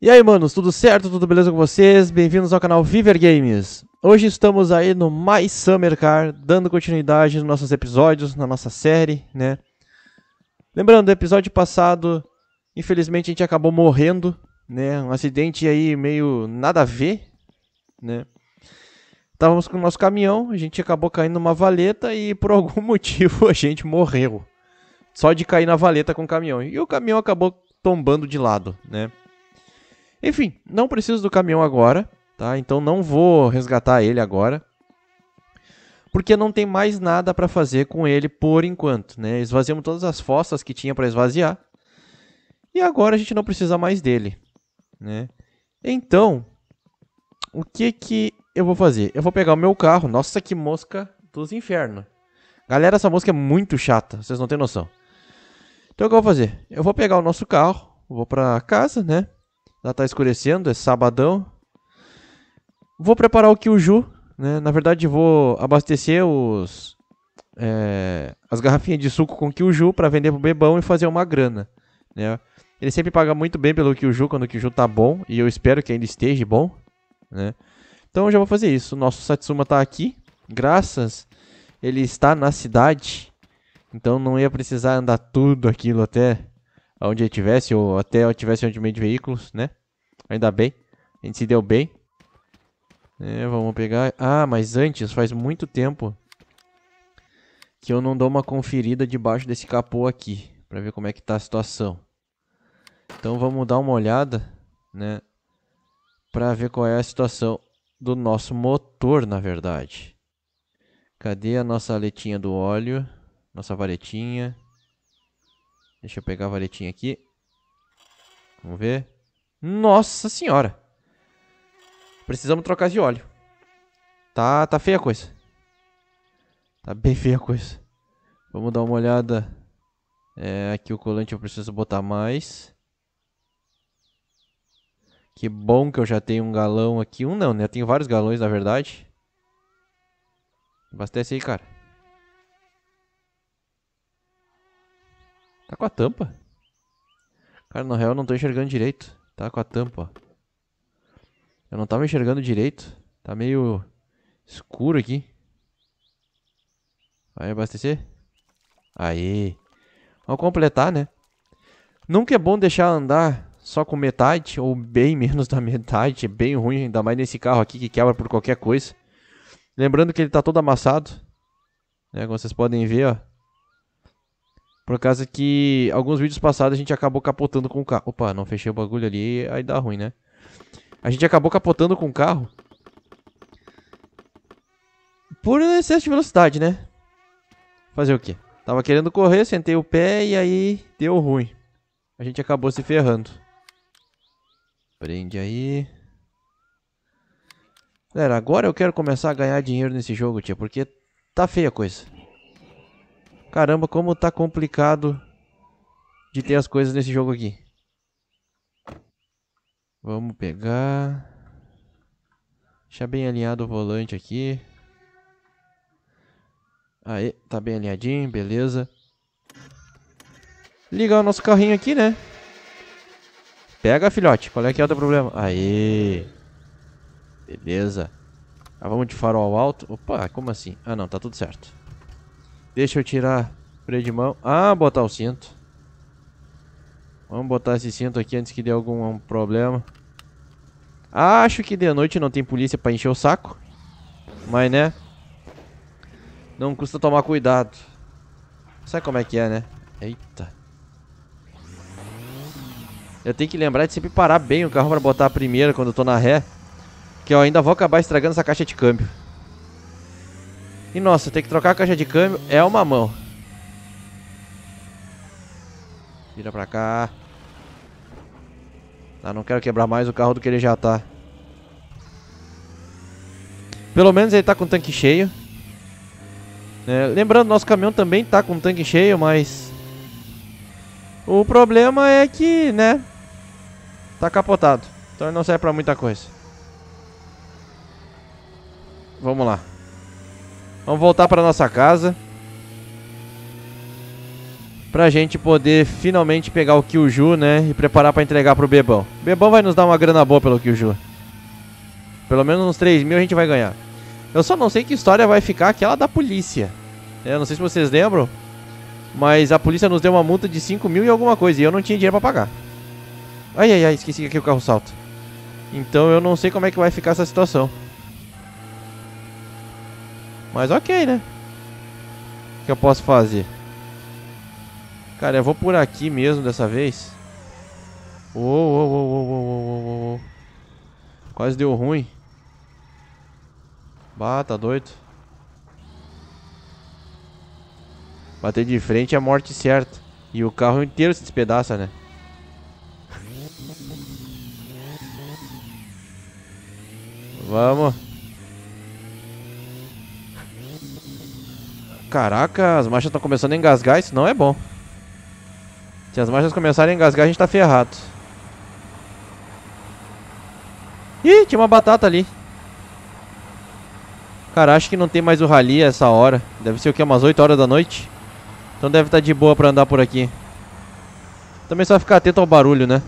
E aí, manos, tudo certo? Tudo beleza com vocês? Bem-vindos ao canal Viver Games. Hoje estamos aí no My Summer Car, dando continuidade nos nossos episódios, na nossa série, né? Lembrando, episódio passado, infelizmente a gente acabou morrendo, né? Um acidente aí meio nada a ver, né? Estávamos com o nosso caminhão, a gente acabou caindo numa valeta e por algum motivo a gente morreu. Só de cair na valeta com o caminhão. E o caminhão acabou tombando de lado, né? Enfim, não preciso do caminhão agora, tá? Então não vou resgatar ele agora. Porque não tem mais nada para fazer com ele por enquanto, né? Esvaziamos todas as fossas que tinha para esvaziar. E agora a gente não precisa mais dele, né? Então, o que que eu vou fazer? Eu vou pegar o meu carro. Nossa, que mosca dos infernos. Galera, essa mosca é muito chata, vocês não têm noção. Então o que eu vou fazer? Eu vou pegar o nosso carro, vou para casa, né? Já tá escurecendo, é sabadão. Vou preparar o Kyuju, né? Na verdade, vou abastecer os é, as garrafinhas de suco com Kyuju para vender pro bebão e fazer uma grana, né? Ele sempre paga muito bem pelo Kyuju quando o Kyuju tá bom e eu espero que ainda esteja bom, né? Então eu já vou fazer isso. O nosso Satsuma tá aqui, graças ele está na cidade. Então não ia precisar andar tudo aquilo até onde eu tivesse, ou até eu tivesse onde meio de veículos, né? Ainda bem. A gente se deu bem. É, vamos pegar... Ah, mas antes, faz muito tempo que eu não dou uma conferida debaixo desse capô aqui. Pra ver como é que tá a situação. Então vamos dar uma olhada, né? Pra ver qual é a situação do nosso motor, na verdade. Cadê a nossa letinha do óleo? Nossa varetinha. Deixa eu pegar a varetinha aqui. Vamos ver. Nossa senhora. Precisamos trocar de óleo. Tá, tá feia a coisa. Tá bem feia a coisa. Vamos dar uma olhada. É, aqui o colante eu preciso botar mais. Que bom que eu já tenho um galão aqui. Um não, né? Eu tenho vários galões, na verdade. Abastece aí, cara. Tá com a tampa? Cara, na real eu não tô enxergando direito. Tá com a tampa, ó. Eu não tava enxergando direito. Tá meio escuro aqui. Vai abastecer? Aí. Vamos completar, né? Nunca é bom deixar andar só com metade, ou bem menos da metade. É bem ruim, ainda mais nesse carro aqui que quebra por qualquer coisa. Lembrando que ele tá todo amassado. Né? Como vocês podem ver, ó. Por causa que alguns vídeos passados a gente acabou capotando com o carro. Opa, não fechei o bagulho ali, aí dá ruim, né? A gente acabou capotando com o carro. Por excesso de velocidade, né? Fazer o quê? Tava querendo correr, sentei o pé e aí deu ruim. A gente acabou se ferrando. Prende aí. Galera, agora eu quero começar a ganhar dinheiro nesse jogo, tia, porque tá feia a coisa. Caramba, como tá complicado de ter as coisas nesse jogo aqui. Vamos pegar. Deixar bem alinhado o volante aqui. Aí, tá bem alinhadinho, beleza. Ligar o nosso carrinho aqui, né? Pega, filhote. Qual é que é o teu problema? Aê. Beleza. Ah, vamos de farol alto. Opa, como assim? Ah, não. Tá tudo certo. Deixa eu tirar freio de mão. Ah, botar o cinto. Vamos botar esse cinto aqui antes que dê algum problema. Acho que de noite não tem polícia pra encher o saco. Mas, né? Não custa tomar cuidado. Sabe como é que é, né? Eita. Eu tenho que lembrar de sempre parar bem o carro pra botar a primeira quando eu tô na ré. Que eu ainda vou acabar estragando essa caixa de câmbio. E nossa, tem que trocar a caixa de câmbio é uma mão. Vira pra cá. Ah, não quero quebrar mais o carro do que ele já tá. Pelo menos ele tá com o tanque cheio. É, lembrando, nosso caminhão também tá com o tanque cheio, mas... O problema é que, né... Tá capotado. Então ele não serve pra muita coisa. Vamos lá. Vamos voltar para nossa casa. Pra gente poder finalmente pegar o Kyuju, né? E preparar para entregar pro Bebão. Bebão vai nos dar uma grana boa pelo Kyuju. Pelo menos uns 3 mil a gente vai ganhar. Eu só não sei que história vai ficar aquela da polícia. Eu é, não sei se vocês lembram. Mas a polícia nos deu uma multa de 5 mil e alguma coisa. E eu não tinha dinheiro pra pagar. Ai, ai, ai. Esqueci que aqui o carro salta. Então eu não sei como é que vai ficar essa situação. Mas ok, né? O que eu posso fazer? Cara, eu vou por aqui mesmo dessa vez. Uou, uou, uou, uou, uou, uou, uou. Quase deu ruim. Bah, tá doido. Bater de frente é a morte certa. E o carro inteiro se despedaça, né? Vamos. Caraca, as marchas estão começando a engasgar, isso não é bom. Se as marchas começarem a engasgar, a gente tá ferrado. Ih, tinha uma batata ali. Cara, acho que não tem mais o rally essa hora. Deve ser o que? Umas 8 horas da noite. Então deve estar tá de boa pra andar por aqui. Também só ficar atento ao barulho, né?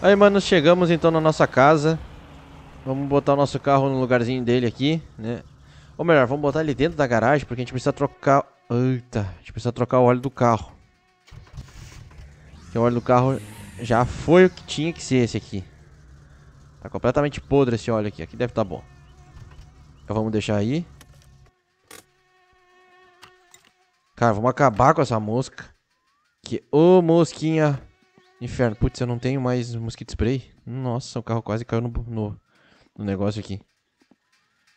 Aí, mano, chegamos então na nossa casa. Vamos botar o nosso carro no lugarzinho dele aqui, né? Ou melhor, vamos botar ele dentro da garagem, porque a gente precisa trocar... Eita, a gente precisa trocar o óleo do carro. Porque o óleo do carro já foi o que tinha que ser esse aqui. Tá completamente podre esse óleo aqui. Aqui deve estar tá bom. Então vamos deixar aí. Cara, vamos acabar com essa mosca. Que ô oh, mosquinha... Inferno. Putz, eu não tenho mais mosquito spray. Nossa, o carro quase caiu no, no, no negócio aqui.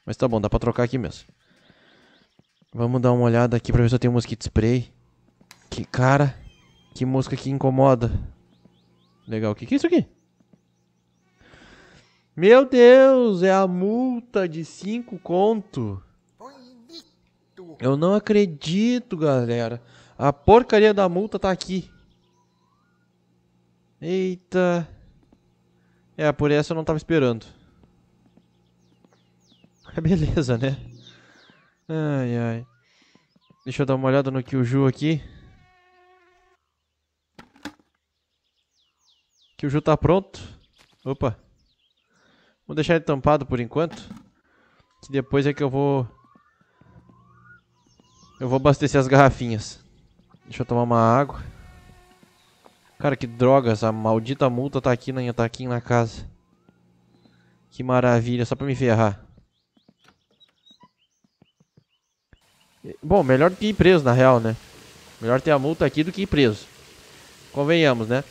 Mas tá bom, dá pra trocar aqui mesmo. Vamos dar uma olhada aqui pra ver se eu tenho mosquito spray. Que cara, que mosca que incomoda. Legal, o que, que é isso aqui? Meu Deus, é a multa de 5 conto. Eu não acredito, galera. A porcaria da multa tá aqui. Eita. É, por essa eu não tava esperando. Beleza, né? Ai, ai. Deixa eu dar uma olhada no Kyuju aqui. Kyuju tá pronto. Opa. Vou deixar ele tampado por enquanto. Que depois é que eu vou... Eu vou abastecer as garrafinhas. Deixa eu tomar uma água. Cara, que droga. Essa maldita multa tá aqui, na, tá aqui na casa. Que maravilha. Só pra me ferrar. Bom, melhor do que ir preso, na real, né? Melhor ter a multa aqui do que ir preso. Convenhamos, né?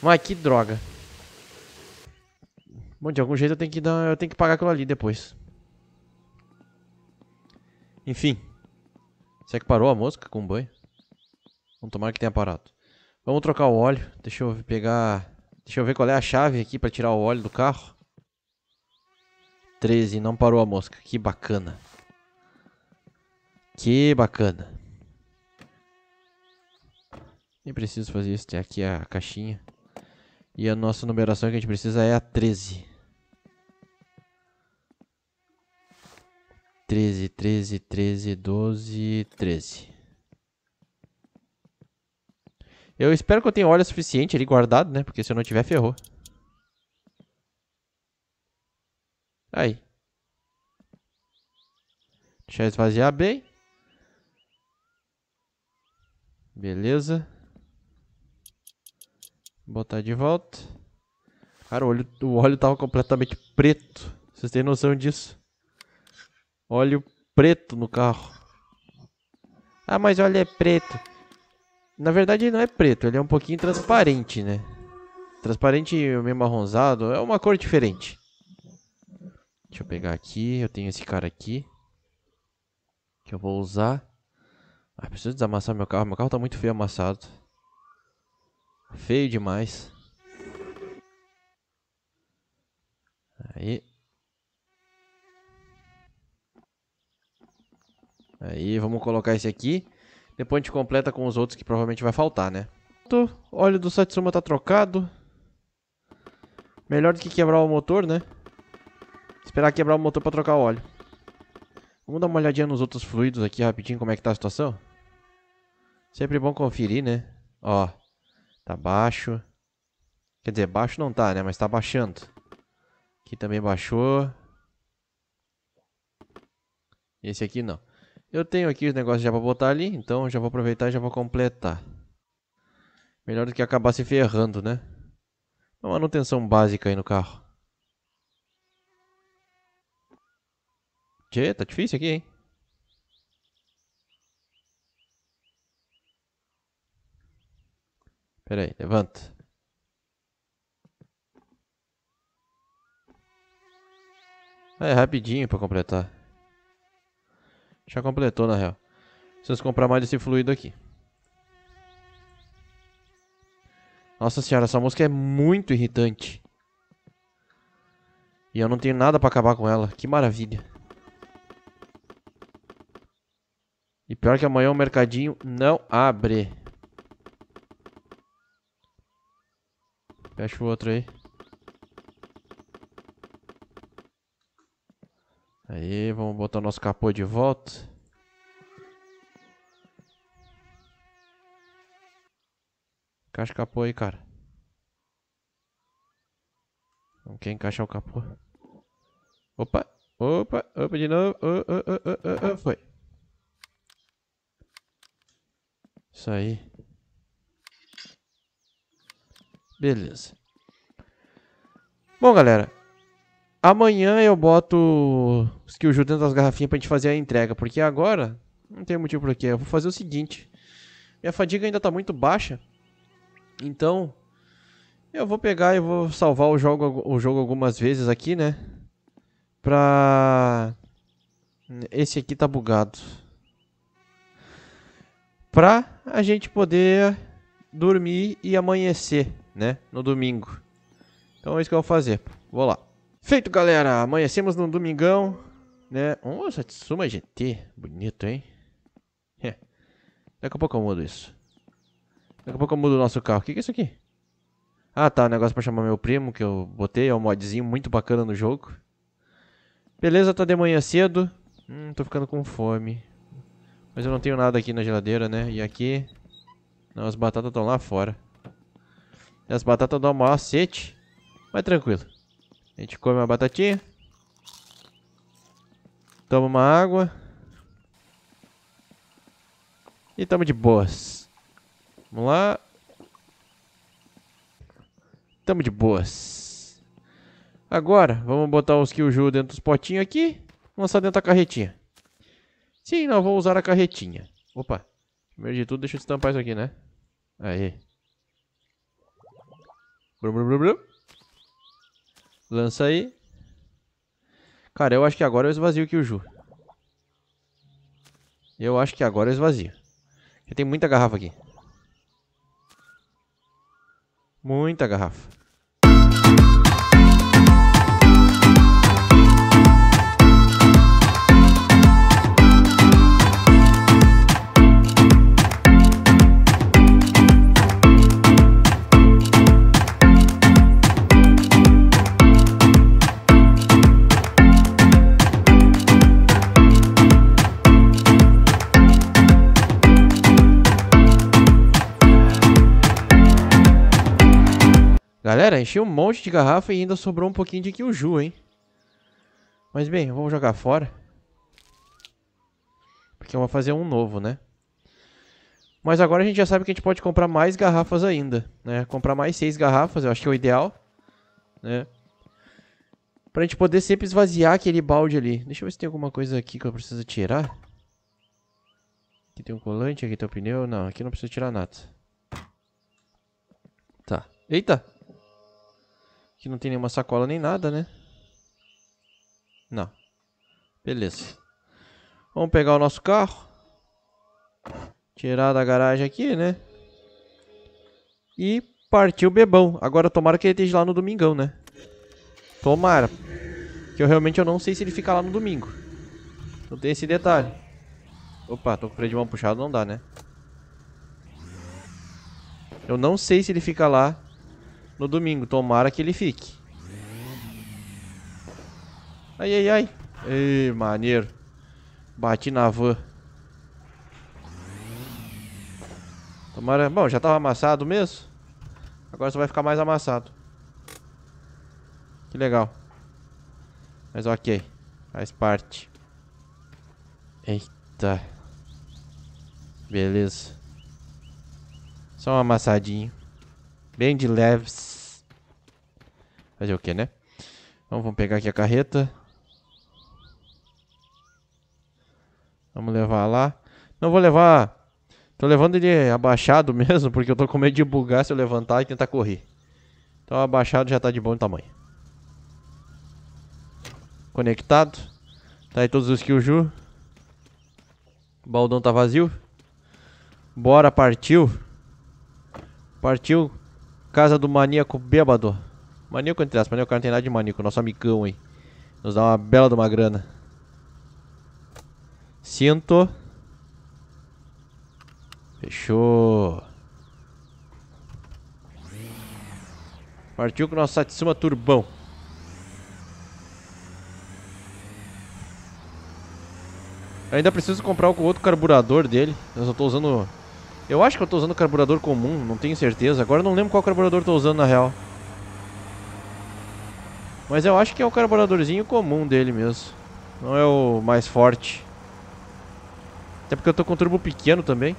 Mas que droga. Bom, de algum jeito eu tenho que dar, eu tenho que pagar aquilo ali depois. Enfim. Será que parou a mosca com o banho? Vamos tomar que tenha parado. Vamos trocar o óleo. Deixa eu pegar... Deixa eu ver qual é a chave aqui para tirar o óleo do carro. 13, não parou a mosca. Que bacana. Que bacana. Nem preciso fazer isso. Tem aqui a caixinha. E a nossa numeração que a gente precisa é a 13. 13, 13, 13, 12, 13. Eu espero que eu tenha óleo suficiente ali guardado, né? Porque se eu não tiver, ferrou. Aí. Deixa esvaziar bem. Beleza. Botar de volta. Cara, o óleo, o óleo tava completamente preto. Vocês têm noção disso? Óleo preto no carro. Ah, mas o óleo é preto. Na verdade ele não é preto, ele é um pouquinho transparente, né? Transparente meio marronzado, é uma cor diferente. Deixa eu pegar aqui, eu tenho esse cara aqui. Que eu vou usar. Ah, preciso desamassar meu carro. Meu carro tá muito feio amassado. Feio demais. Aí. Aí, vamos colocar esse aqui. Depois a gente completa com os outros que provavelmente vai faltar, né? Óleo do Satsuma tá trocado. Melhor do que quebrar o motor, né? Esperar quebrar o motor pra trocar o óleo. Vamos dar uma olhadinha nos outros fluidos aqui rapidinho, como é que tá a situação? Sempre bom conferir, né? Ó, tá baixo. Quer dizer, baixo não tá, né? Mas tá baixando. Aqui também baixou. Esse aqui não. Eu tenho aqui os negócios já pra botar ali, então já vou aproveitar e já vou completar. Melhor do que acabar se ferrando, né? Uma manutenção básica aí no carro. Tchê, tá difícil aqui, hein? Peraí, levanta. É, rapidinho pra completar. Já completou, na real. Preciso comprar mais desse fluido aqui. Nossa senhora, essa música é muito irritante. E eu não tenho nada pra acabar com ela. Que maravilha. E pior que amanhã o mercadinho não abre. Fecha o outro aí. Aí, vamos botar nosso capô de volta. Encaixa o capô aí, cara. Não quer encaixar o capô. Opa, opa, opa de novo. Oh, oh, oh, foi. Isso aí. Beleza. Bom, galera. Amanhã eu boto os que dentro das garrafinhas pra gente fazer a entrega. Porque agora não tem motivo pra quê. Eu vou fazer o seguinte. Minha fadiga ainda tá muito baixa. Então, eu vou pegar e vou salvar o jogo, o jogo algumas vezes aqui, né? Pra... Esse aqui tá bugado. Pra a gente poder dormir e amanhecer né? No domingo. Então é isso que eu vou fazer. Vou lá. Feito, galera. Amanhecemos no domingão, né? Nossa, Satsuma GT. Bonito, hein? É. Daqui a pouco eu mudo isso. Daqui a pouco eu mudo o nosso carro. O que, que é isso aqui? Ah, tá. Um negócio pra chamar meu primo que eu botei. É um modzinho muito bacana no jogo. Beleza, tá de manhã cedo. Hum, tô ficando com fome. Mas eu não tenho nada aqui na geladeira, né? E aqui... Não, as batatas estão lá fora. E as batatas dão o maior sete. Mas tranquilo. A gente come uma batatinha. Toma uma água. E tamo de boas. Vamos lá. Tamo de boas. Agora, vamos botar os Kyuju dentro dos potinhos aqui. Lançar dentro da carretinha. Sim, não vou usar a carretinha. Opa. Primeiro de tudo, deixa eu estampar isso aqui, né? Aí. Brum, brum, brum, brum. Lança aí. Cara, eu acho que agora eu esvazio o Kyuju. Eu acho que agora eu esvazio. Já tem muita garrafa aqui. Muita garrafa. enchi um monte de garrafa e ainda sobrou um pouquinho de Kyuju, hein? Mas bem, vamos jogar fora. Porque eu vou fazer um novo, né? Mas agora a gente já sabe que a gente pode comprar mais garrafas ainda, né? Comprar mais seis garrafas, eu acho que é o ideal, né? Pra gente poder sempre esvaziar aquele balde ali. Deixa eu ver se tem alguma coisa aqui que eu preciso tirar. Aqui tem um colante, aqui tem um pneu. Não, aqui não precisa tirar nada. Tá. Eita! Aqui não tem nenhuma sacola nem nada, né? Não. Beleza. Vamos pegar o nosso carro. Tirar da garagem aqui, né? E partir o bebão. Agora tomara que ele esteja lá no domingão, né? Tomara. Que eu realmente eu não sei se ele fica lá no domingo. Não tem esse detalhe. Opa, tô com o freio de mão puxado, não dá, né? Eu não sei se ele fica lá no domingo. Tomara que ele fique. Ai, ai, ai. Ei, maneiro. Bati na van. Tomara... Bom, já tava amassado mesmo. Agora só vai ficar mais amassado. Que legal. Mas ok. Faz parte. Eita. Beleza. Só um amassadinho. Bem de leves. Fazer o que, né? Então, vamos pegar aqui a carreta. Vamos levar lá. Não vou levar... Tô levando ele abaixado mesmo, porque eu tô com medo de bugar se eu levantar e tentar correr. Então abaixado já tá de bom tamanho. Conectado. Tá aí todos os Kyuju. O baldão tá vazio. Bora, partiu. Partiu. Casa do maníaco bêbado. Maníaco entre aspas, maníaco, né? o cara não tem nada de maníaco, nosso amigão aí. Nos dá uma bela de uma grana. Cinto. Fechou. Partiu com o nosso Satsuma Turbão. Eu ainda preciso comprar o outro carburador dele. Eu só tô usando... Eu acho que eu tô usando carburador comum, não tenho certeza. Agora eu não lembro qual carburador eu tô usando na real. Mas eu acho que é o carburadorzinho comum dele mesmo. Não é o mais forte. Até porque eu tô com turbo pequeno também.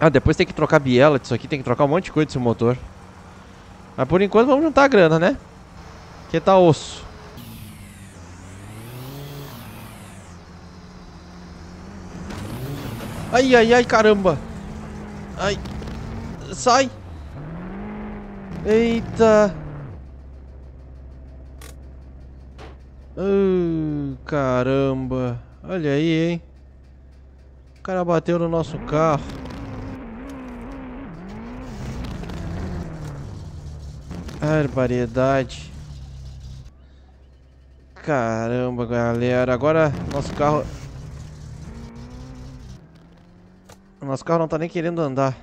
Ah, depois tem que trocar biela disso aqui, tem que trocar um monte de coisa desse motor. Mas por enquanto vamos juntar a grana, né? Que tá osso. Ai, ai, ai, caramba. Ai. Sai. Eita. Uh, caramba. Olha aí, hein. O cara bateu no nosso carro. Barbaridade. Caramba, galera. Agora nosso carro... Nosso carro não tá nem querendo andar.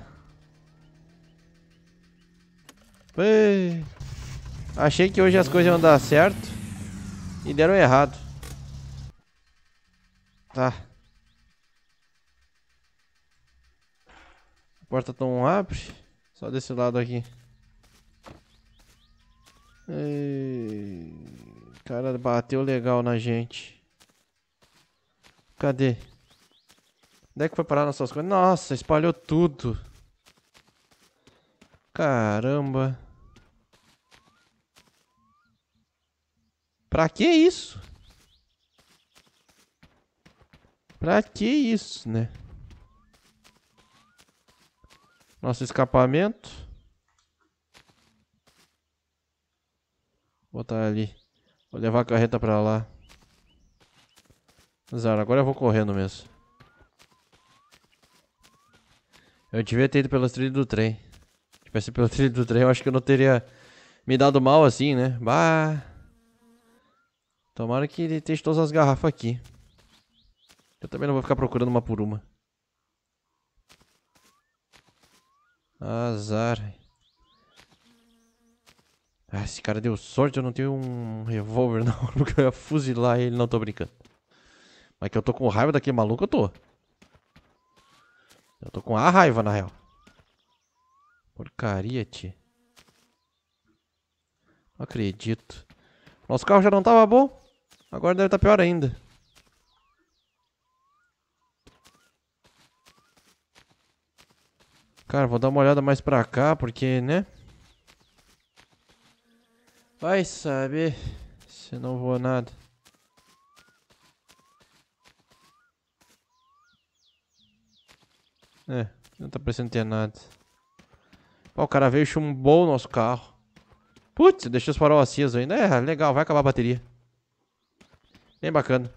Ei. Achei que hoje as coisas iam dar certo. E deram errado. Tá. A porta tão abre. Só desse lado aqui. Ei, cara bateu legal na gente. Cadê? Onde é que foi parar nossas coisas? Nossa, espalhou tudo. Caramba. Pra que isso? Pra que isso, né? Nosso escapamento. Vou botar ali. Vou levar a carreta pra lá. Zara, agora eu vou correndo mesmo. Eu devia ter ido pelas trilhas do trem. Se tivesse pelo trilho do trem, eu acho que eu não teria me dado mal assim, né? Bah... Tomara que ele esteja todas as garrafas aqui. Eu também não vou ficar procurando uma por uma. Azar. Ah, esse cara deu sorte, eu não tenho um revólver não, porque eu ia fuzilar ele, não tô brincando. Mas que eu tô com raiva daquele maluco, eu tô. Eu tô com a raiva, na real. Porcaria, tio. Não acredito. Nosso carro já não tava bom? Agora deve estar tá pior ainda. Cara, vou dar uma olhada mais pra cá, porque, né? Vai saber se não vou nada. É, não tá parecendo ter nada. Pô, o cara veio e chumbou o nosso carro. Putz, deixou os farol acesos ainda. É, legal, vai acabar a bateria. Bem bacana.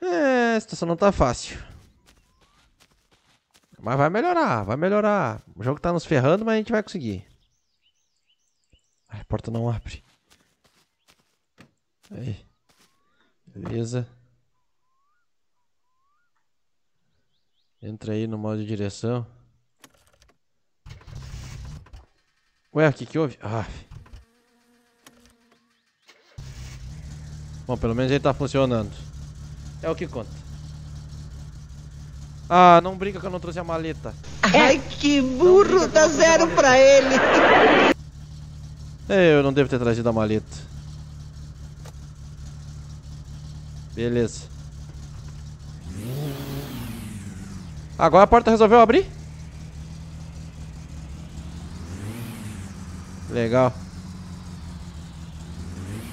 É, a situação não tá fácil. Mas vai melhorar, vai melhorar. O jogo tá nos ferrando, mas a gente vai conseguir. Ai, a porta não abre. Aí. Beleza. Entra aí no modo de direção. Ué, o que que houve? Ah, Bom, pelo menos ele tá funcionando. É o que conta. Ah, não brinca que eu não trouxe a maleta. É. Ai, que burro! Dá tá zero pra ele! É, eu não devo ter trazido a maleta. Beleza. Agora a porta resolveu abrir? Legal.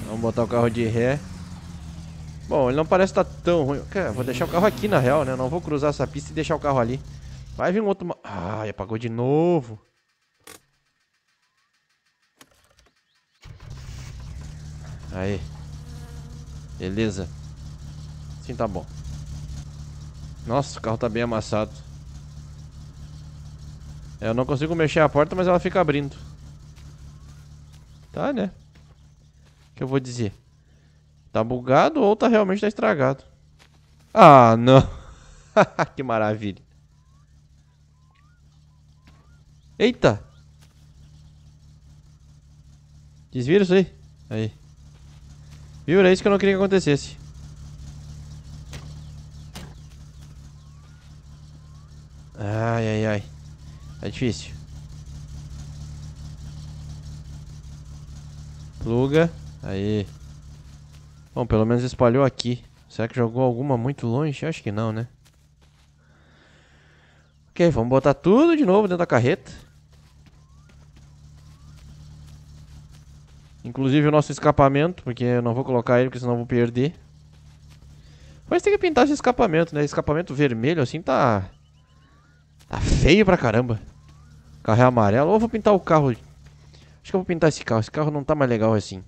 Vamos botar o carro de ré. Bom, ele não parece estar tá tão ruim. Cara, vou deixar o carro aqui na real, né? Não vou cruzar essa pista e deixar o carro ali. Vai vir um outro... Ah, apagou de novo. Aí. Beleza. Sim, tá bom. Nossa, o carro tá bem amassado. Eu não consigo mexer a porta, mas ela fica abrindo. Tá, né? O que eu vou dizer? Tá bugado ou tá realmente tá estragado? Ah, não. que maravilha. Eita. Desvira isso aí. Aí. Viu? Era isso que eu não queria que acontecesse. Ai, ai, ai. Tá difícil. Pluga. Aí. Bom, pelo menos espalhou aqui. Será que jogou alguma muito longe? Acho que não, né? Ok, vamos botar tudo de novo dentro da carreta. Inclusive o nosso escapamento, porque eu não vou colocar ele, porque senão eu vou perder. Mas tem que pintar esse escapamento, né? Escapamento vermelho assim tá... Tá feio pra caramba. Carro é amarelo. Ou eu vou pintar o carro... Acho que eu vou pintar esse carro. Esse carro não tá mais legal assim.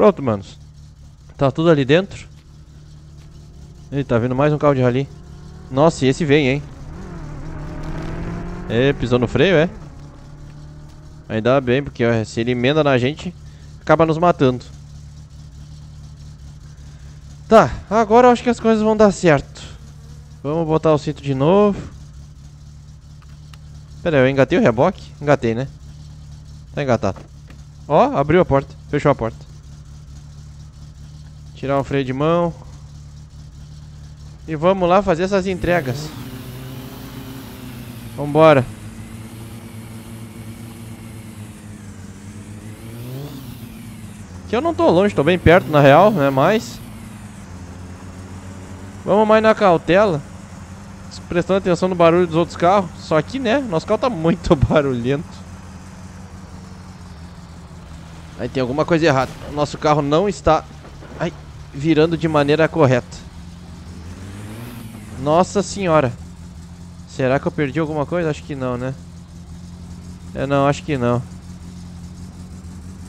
Pronto, manos. Tá tudo ali dentro. Ih, tá vindo mais um carro de rally. Nossa, e esse vem, hein? É, pisou no freio, é? Ainda bem, porque ó, se ele emenda na gente, acaba nos matando. Tá, agora eu acho que as coisas vão dar certo. Vamos botar o cinto de novo. Pera aí, eu engatei o reboque? Engatei, né? Tá engatado. Ó, abriu a porta, fechou a porta. Tirar o freio de mão. E vamos lá fazer essas entregas. Vambora. Que eu não tô longe, tô bem perto na real, né? Mas. Vamos mais na cautela. Prestando atenção no barulho dos outros carros. Só que, né? Nosso carro tá muito barulhento. Aí tem alguma coisa errada. Nosso carro não está virando de maneira correta. Nossa senhora. Será que eu perdi alguma coisa? Acho que não, né? Eu é, não, acho que não.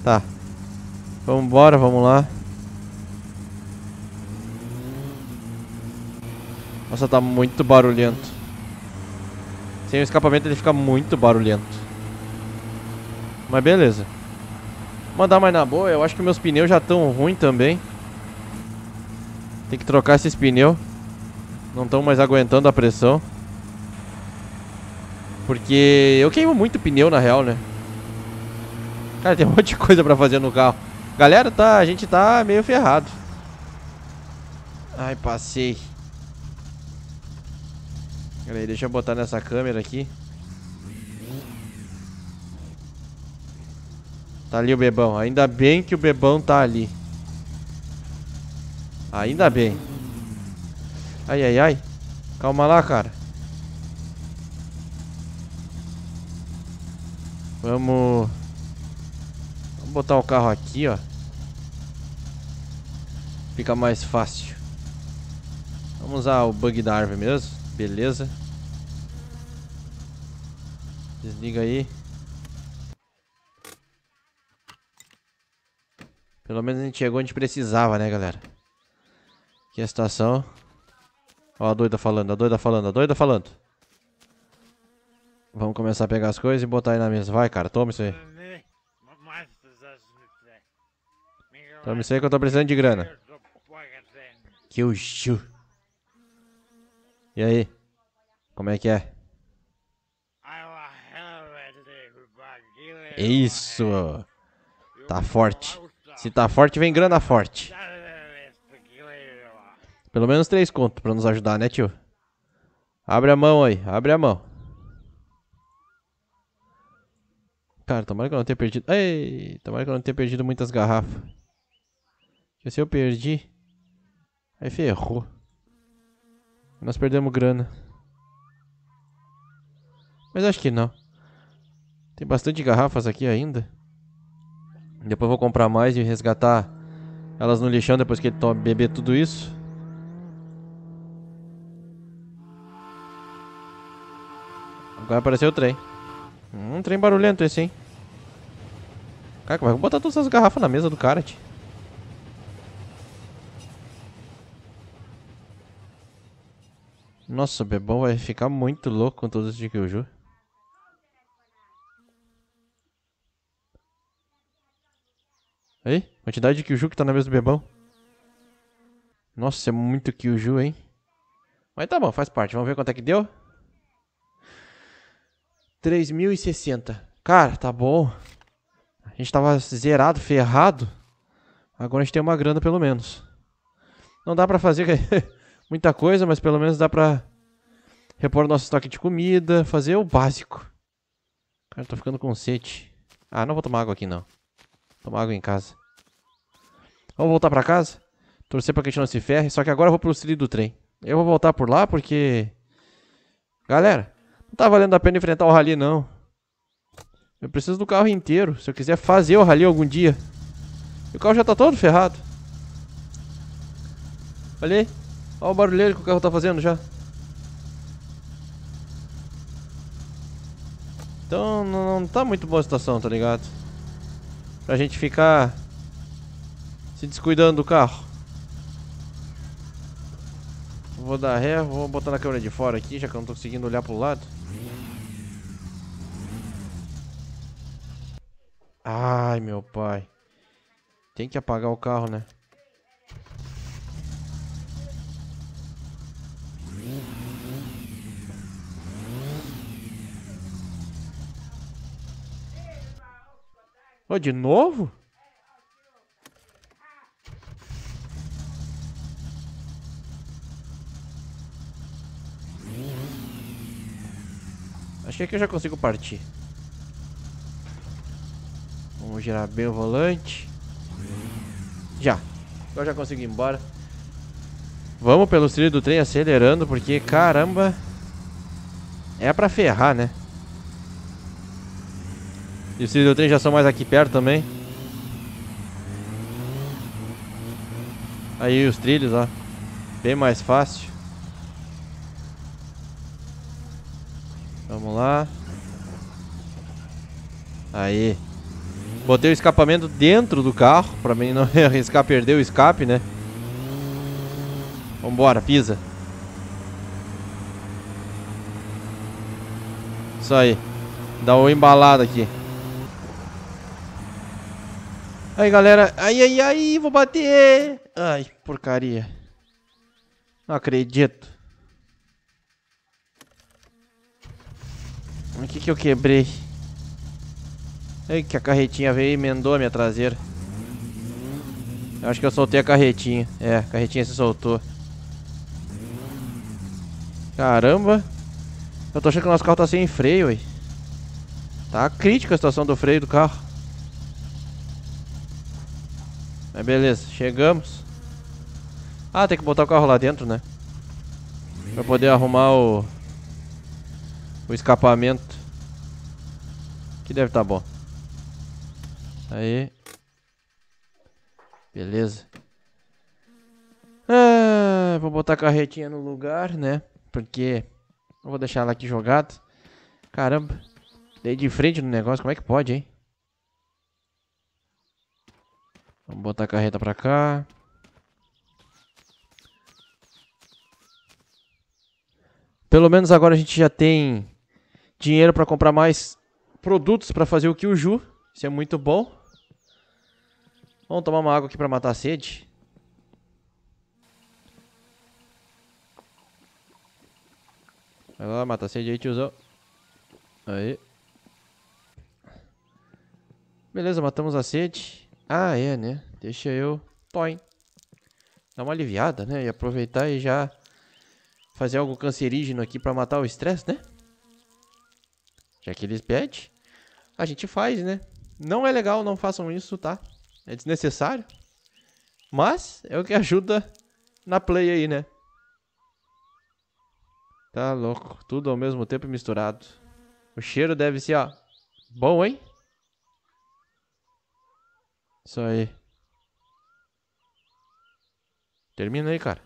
Tá. Vamos embora, vamos lá. Nossa, tá muito barulhento. Sem o escapamento ele fica muito barulhento. Mas beleza. Mandar mais na boa, eu acho que meus pneus já estão ruins também. Tem que trocar esses pneus. Não estão mais aguentando a pressão. Porque eu queimo muito pneu, na real, né? Cara, tem um monte de coisa pra fazer no carro. Galera, tá, a gente tá meio ferrado. Ai, passei. Pera aí, deixa eu botar nessa câmera aqui. Tá ali o bebão. Ainda bem que o bebão tá ali. Ainda bem. Ai, ai, ai. Calma lá, cara. Vamos... Vamos botar o carro aqui, ó. Fica mais fácil. Vamos usar o bug da árvore mesmo. Beleza. Desliga aí. Pelo menos a gente chegou onde precisava, né, galera? Aqui é a estação. Ó a doida falando, a doida falando, a doida falando. Vamos começar a pegar as coisas e botar aí na mesa. Vai, cara, toma isso aí. Toma isso aí que eu tô precisando de grana. Que o E aí? Como é que é? Isso! Tá forte. Se tá forte, vem grana forte. Pelo menos três contos pra nos ajudar, né, tio? Abre a mão aí, abre a mão. Cara, tomara que eu não tenha perdido... Ei, tomara que eu não tenha perdido muitas garrafas. Porque se eu perdi... Aí ferrou. Nós perdemos grana. Mas acho que não. Tem bastante garrafas aqui ainda. Depois vou comprar mais e resgatar elas no lixão depois que ele beber tudo isso. Agora apareceu o trem. Um trem barulhento esse, hein? Cara, como é que eu vou botar todas as garrafas na mesa do cara, tio? Nossa, o Bebão vai ficar muito louco com todos esses de Kyuju. Aí, quantidade de Kyuju que tá na mesa do Bebão. Nossa, é muito Kyuju, hein? Mas tá bom, faz parte. Vamos ver quanto é que deu. 3.060. Cara, tá bom. A gente tava zerado, ferrado. Agora a gente tem uma grana pelo menos. Não dá pra fazer muita coisa, mas pelo menos dá pra repor nosso estoque de comida, fazer o básico. Cara, tô ficando com sede. Ah, não vou tomar água aqui não. tomar água em casa. Vamos voltar pra casa? Torcer pra que a gente não se ferre. Só que agora eu vou pro trilho do trem. Eu vou voltar por lá porque... Galera, não tá valendo a pena enfrentar o rally, não. Eu preciso do carro inteiro, se eu quiser fazer o rally algum dia. E o carro já tá todo ferrado. Olha aí. Olha o barulheiro que o carro tá fazendo já. Então não, não tá muito boa a situação, tá ligado? Pra gente ficar se descuidando do carro. Vou dar ré, vou botar na câmera de fora aqui, já que eu não tô conseguindo olhar pro lado. Ai, meu pai. Tem que apagar o carro, né? Oh, de novo? Acho que aqui eu já consigo partir. Vamos girar bem o volante. Já. Eu já consigo ir embora. Vamos pelo trilho do trem acelerando, porque caramba. É pra ferrar, né? E os trilhos do trem já são mais aqui perto também. Aí os trilhos, ó. Bem mais fácil. Vamos lá. Aí. Botei o escapamento dentro do carro, pra mim não arriscar perder o escape, né? Vambora, pisa. Isso aí. Dá uma embalada aqui. Aí, galera. Ai, ai, ai, vou bater. Ai, porcaria. Não acredito. O que que eu quebrei? É que a carretinha veio e emendou a minha traseira. Eu acho que eu soltei a carretinha. É, a carretinha se soltou. Caramba. Eu tô achando que o nosso carro tá sem freio, aí. Tá crítica a situação do freio do carro. Mas beleza, chegamos. Ah, tem que botar o carro lá dentro, né? Pra poder arrumar o... O escapamento. Aqui deve estar tá bom. Aí. Beleza. Ah, vou botar a carretinha no lugar, né? Porque eu vou deixar ela aqui jogada. Caramba. Dei de frente no negócio. Como é que pode, hein? Vamos botar a carreta pra cá. Pelo menos agora a gente já tem dinheiro pra comprar mais produtos para fazer o Kyuju. Isso é muito bom. Vamos tomar uma água aqui para matar a sede. Vai lá, mata a sede aí, tiozão. Aí. Beleza, matamos a sede. Ah, é, né? Deixa eu... Toim. Dar uma aliviada, né? E aproveitar e já... Fazer algo cancerígeno aqui pra matar o estresse, né? Já que eles pedem, a gente faz, né? Não é legal, não façam isso, tá? É desnecessário. Mas é o que ajuda na play aí, né? Tá louco. Tudo ao mesmo tempo misturado. O cheiro deve ser, ó. Bom, hein? Isso aí. Termina aí, cara.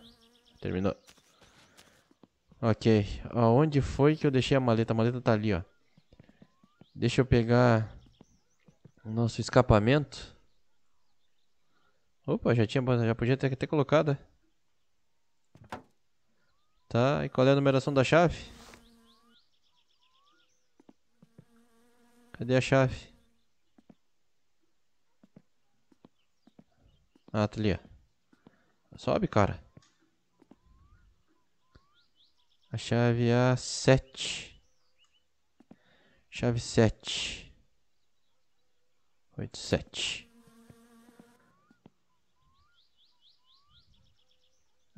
Terminou. Ok. Aonde foi que eu deixei a maleta? A maleta tá ali, ó. Deixa eu pegar o nosso escapamento. Opa, já tinha, já podia ter, ter colocado. É? Tá, e qual é a numeração da chave? Cadê a chave? Ah, tá ali, ó. Sobe, cara. A chave é a 7. Chave 7. 8, 7.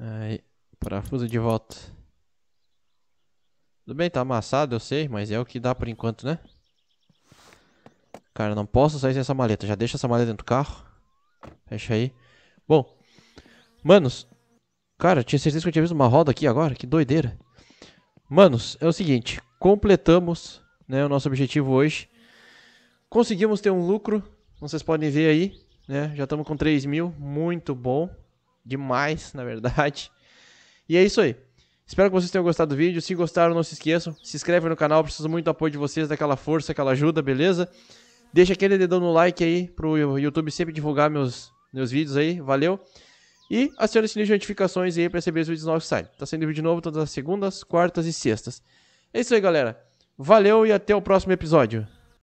Aí, parafuso de volta. Tudo bem, tá amassado, eu sei, mas é o que dá por enquanto, né? Cara, não posso sair sem essa maleta. Já deixa essa maleta dentro do carro. Fecha aí. Bom, manos. Cara, tinha certeza que eu tinha visto uma roda aqui agora. Que doideira. Manos, é o seguinte. Completamos né? O nosso objetivo hoje. Conseguimos ter um lucro, vocês podem ver aí, né? Já estamos com 3 mil, muito bom. Demais, na verdade. E é isso aí. Espero que vocês tenham gostado do vídeo. Se gostaram, não se esqueçam. Se inscreve no canal, preciso muito do apoio de vocês, daquela força, aquela ajuda, beleza? Deixa aquele dedão no like aí pro YouTube sempre divulgar meus, meus vídeos aí. Valeu! E acione o sininho de notificações aí para receber os vídeos novos que saem. Tá saindo vídeo novo todas as segundas, quartas e sextas. É isso aí, galera. Valeu e até o próximo episódio.